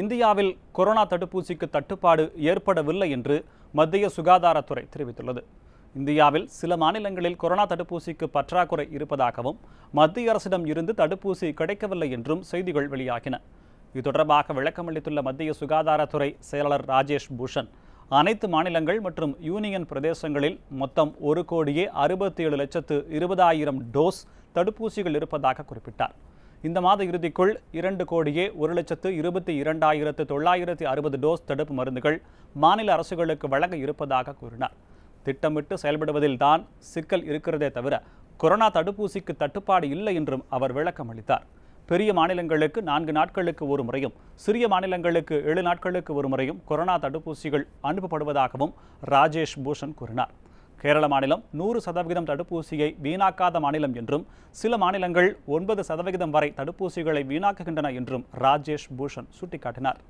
இந்தியாவில் கொரோனா தடுப்பூசிக்கு தட்டுப்பாடு ஏற்படவில்லை என்று மத்திய சுகாதாரத்துறை தெரிவித்துள்ளது இந்தியாவில் சில மாநிலங்களில் கொரோனா தடுப்பூசிக்கு பற்றாக்குறை இருப்பதாகவும் மத்திய அரசிடம் இருந்து தடுப்பூசி கிடைக்கவில்லை என்றும் செய்திகள் வெளியாகின இது தொடர்பாக விளக்கமளித்துள்ள மத்திய சுகாதாரத்துறை செயலாளர் ராஜேஷ் பூஷன் அனைத்து மாநிலங்கள் மற்றும் யூனியன் பிரதேசங்களில் மொத்தம் ஒரு கோடியே அறுபத்தி ஏழு லட்சத்து இருபதாயிரம் டோஸ் தடுப்பூசிகள் இருப்பதாக குறிப்பிட்டார் இந்த மாத இறுதிக்குள் இரண்டு கோடியே ஒரு லட்சத்து இருபத்தி இரண்டாயிரத்து தொள்ளாயிரத்தி அறுபது டோஸ் தடுப்பு மருந்துகள் மாநில அரசுகளுக்கு வழங்க இருப்பதாக கூறினார் திட்டமிட்டு செயல்படுவதில் தான் சிக்கல் இருக்கிறதே தவிர கொரோனா தடுப்பூசிக்கு தட்டுப்பாடு இல்லை என்றும் அவர் விளக்கம் அளித்தார் பெரிய மாநிலங்களுக்கு நான்கு நாட்களுக்கு ஒரு முறையும் சிறிய மாநிலங்களுக்கு ஏழு நாட்களுக்கு ஒரு முறையும் கொரோனா தடுப்பூசிகள் அனுப்பப்படுவதாகவும் ராஜேஷ் பூஷன் கூறினார் கேரள மாநிலம் நூறு சதவிகிதம் தடுப்பூசியை வீணாக்காத மாநிலம் என்றும் சில மாநிலங்கள் ஒன்பது சதவிகிதம் வரை தடுப்பூசிகளை வீணாக்குகின்றன என்றும் ராஜேஷ் பூஷன் சுட்டிக்காட்டினார்